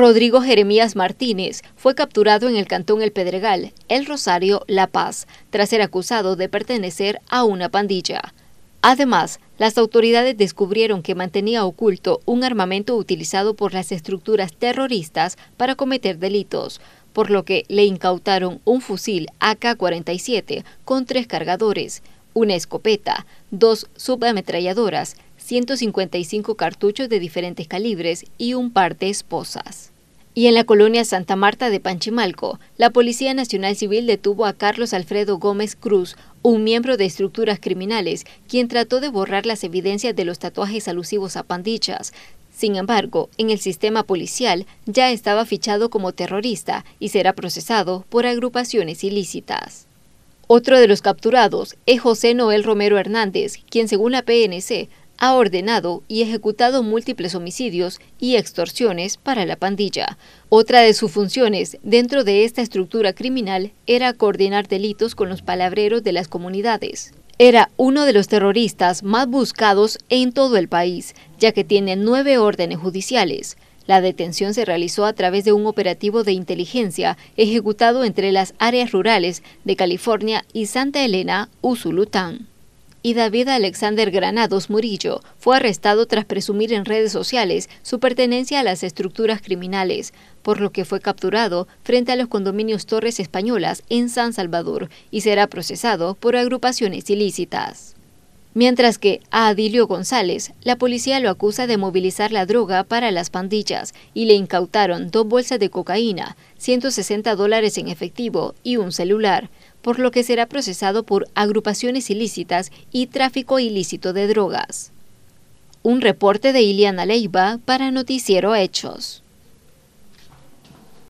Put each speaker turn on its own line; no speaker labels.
Rodrigo Jeremías Martínez fue capturado en el cantón El Pedregal, El Rosario, La Paz, tras ser acusado de pertenecer a una pandilla. Además, las autoridades descubrieron que mantenía oculto un armamento utilizado por las estructuras terroristas para cometer delitos, por lo que le incautaron un fusil AK-47 con tres cargadores, una escopeta, dos subametralladoras, 155 cartuchos de diferentes calibres y un par de esposas. Y en la colonia Santa Marta de Panchimalco, la Policía Nacional Civil detuvo a Carlos Alfredo Gómez Cruz, un miembro de estructuras criminales, quien trató de borrar las evidencias de los tatuajes alusivos a pandichas. Sin embargo, en el sistema policial ya estaba fichado como terrorista y será procesado por agrupaciones ilícitas. Otro de los capturados es José Noel Romero Hernández, quien según la PNC ha ordenado y ejecutado múltiples homicidios y extorsiones para la pandilla. Otra de sus funciones dentro de esta estructura criminal era coordinar delitos con los palabreros de las comunidades. Era uno de los terroristas más buscados en todo el país, ya que tiene nueve órdenes judiciales. La detención se realizó a través de un operativo de inteligencia ejecutado entre las áreas rurales de California y Santa Elena, Usulután y David Alexander Granados Murillo fue arrestado tras presumir en redes sociales su pertenencia a las estructuras criminales, por lo que fue capturado frente a los condominios Torres Españolas en San Salvador y será procesado por agrupaciones ilícitas. Mientras que a Adilio González, la policía lo acusa de movilizar la droga para las pandillas y le incautaron dos bolsas de cocaína, 160 dólares en efectivo y un celular por lo que será procesado por agrupaciones ilícitas y tráfico ilícito de drogas. Un reporte de Iliana Leiva para Noticiero Hechos.